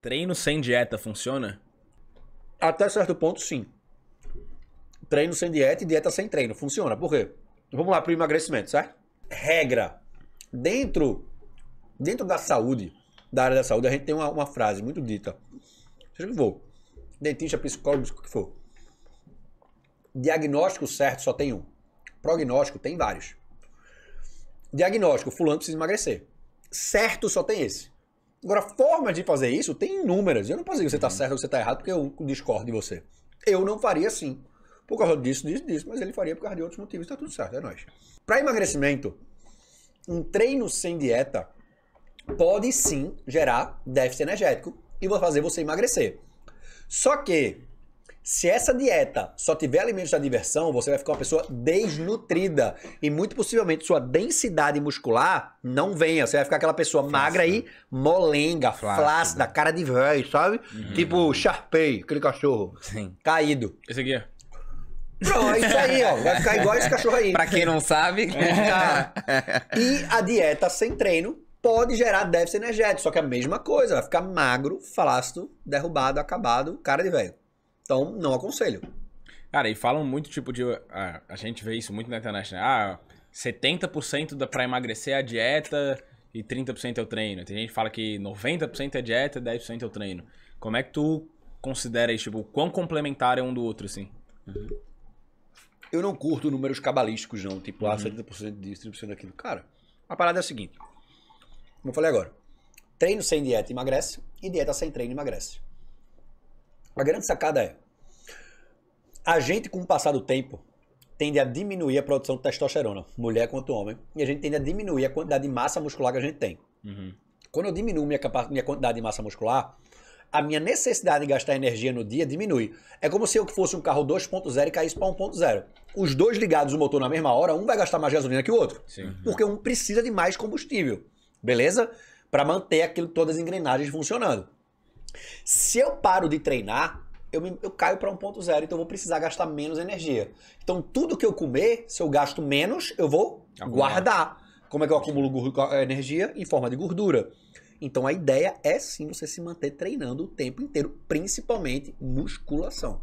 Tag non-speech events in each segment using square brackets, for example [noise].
Treino sem dieta funciona? Até certo ponto, sim. Treino sem dieta e dieta sem treino. Funciona. Por quê? Vamos lá para o emagrecimento, certo? Regra. Dentro, dentro da saúde, da área da saúde, a gente tem uma, uma frase muito dita. Seja o que for. Dentista, psicólogo, o que for. Diagnóstico certo só tem um. Prognóstico tem vários. Diagnóstico, fulano precisa emagrecer. Certo só tem esse. Agora, formas de fazer isso tem inúmeras. Eu não posso dizer que você está uhum. certo ou você está errado, porque eu discordo de você. Eu não faria assim. Por causa disso, disso, disso. Mas ele faria por causa de outros motivos. Está tudo certo, é nóis. Para emagrecimento, um treino sem dieta pode sim gerar déficit energético e vai fazer você emagrecer. Só que se essa dieta só tiver alimentos da diversão, você vai ficar uma pessoa desnutrida e muito possivelmente sua densidade muscular não venha. Você vai ficar aquela pessoa Flácida. magra e molenga, flácida, flácida cara de velho, sabe? Uhum. Tipo Sharpei, aquele cachorro. Sim. Caído. Esse aqui, Pronto, é isso aí, ó. Vai ficar igual esse cachorro aí. pra quem não sabe. [laughs] É. E a dieta sem treino pode gerar déficit energético. Só que é a mesma coisa, vai ficar magro, flácido, derrubado, acabado, cara de velho. Então, não aconselho. Cara, e falam muito tipo de. Ah, a gente vê isso muito na internet, né? Ah, 70% da, pra emagrecer é a dieta e 30% é o treino. Tem gente que fala que 90% é dieta e 10% é o treino. Como é que tu considera isso? Tipo, quão complementar é um do outro, assim? Uhum. Eu não curto números cabalísticos, não. Tipo, ah, uhum. ah, 70% disso, 30% daquilo. Cara, a parada é a seguinte. Como eu falei agora. Treino sem dieta emagrece e dieta sem treino emagrece. A grande sacada é: a gente, com o passar do tempo, tende a diminuir a produção de testosterona, mulher quanto homem, e a gente tende a diminuir a quantidade de massa muscular que a gente tem. Uhum. Quando eu diminuo minha, minha quantidade de massa muscular, a minha necessidade de gastar energia no dia diminui. É como se eu fosse um carro 2.0 e caísse para 1.0. Os dois ligados o motor na mesma hora, um vai gastar mais gasolina que o outro. Sim. Uhum. Porque um precisa de mais combustível, beleza? Para manter aquilo, todas as engrenagens funcionando. Se eu paro de treinar, eu, me, eu caio para 1.0, então eu vou precisar gastar menos energia. Então tudo que eu comer, se eu gasto menos, eu vou Acumular. guardar. Como é que eu acumulo energia? Em forma de gordura. Então a ideia é sim você se manter treinando o tempo inteiro, principalmente musculação.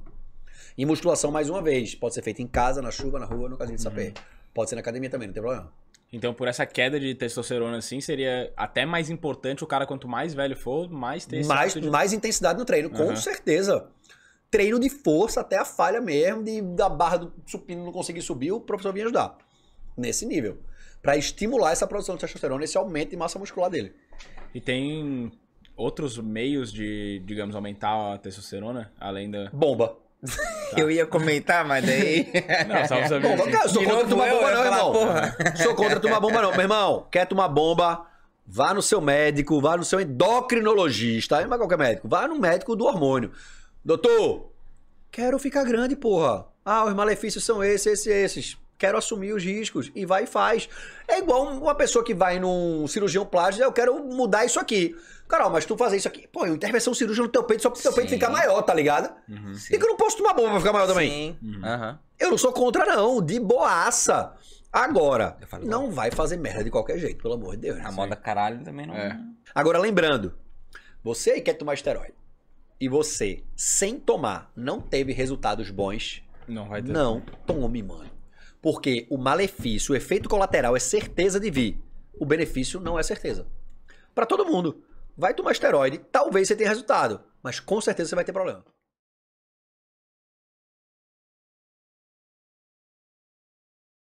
E musculação, mais uma vez, pode ser feita em casa, na chuva, na rua, no casinho de sapé. Uhum. Pode ser na academia também, não tem problema. Então, por essa queda de testosterona, assim, seria até mais importante o cara, quanto mais velho for, mais testosterona mais, de... mais intensidade no treino, uhum. com certeza. Treino de força até a falha mesmo, de, da barra do supino não conseguir subir, o professor vinha ajudar. Nesse nível. para estimular essa produção de testosterona, esse aumento de massa muscular dele. E tem outros meios de, digamos, aumentar a testosterona, além da. Bomba. [laughs] Eu ia comentar, mas daí. [laughs] Não, salve sua vida. sou contra tomar bomba, não, irmão. Sou contra tomar bomba, não. Meu irmão, quer tomar bomba? Vá no seu médico, vá no seu endocrinologista, não é qualquer médico, vá no médico do hormônio. Doutor, quero ficar grande, porra. Ah, os malefícios são esses, esses, esses quero assumir os riscos e vai e faz. É igual uma pessoa que vai num cirurgião plástico, eu quero mudar isso aqui. Carol, mas tu fazer isso aqui, pô, é intervenção cirúrgica no teu peito só pro teu Sim. peito ficar maior, tá ligado? Uhum, e que eu não posso tomar bomba pra ficar maior também? Sim. Uhum. Eu não sou contra não, de boaça. Agora, não vai fazer merda de qualquer jeito, pelo amor de Deus. A né? moda caralho também não. É. Agora lembrando, você quer tomar esteroide e você sem tomar não teve resultados bons, não vai ter. Não, tome, mano. Porque o malefício, o efeito colateral é certeza de vir. O benefício não é certeza. Para todo mundo. Vai tomar esteroide, talvez você tenha resultado, mas com certeza você vai ter problema.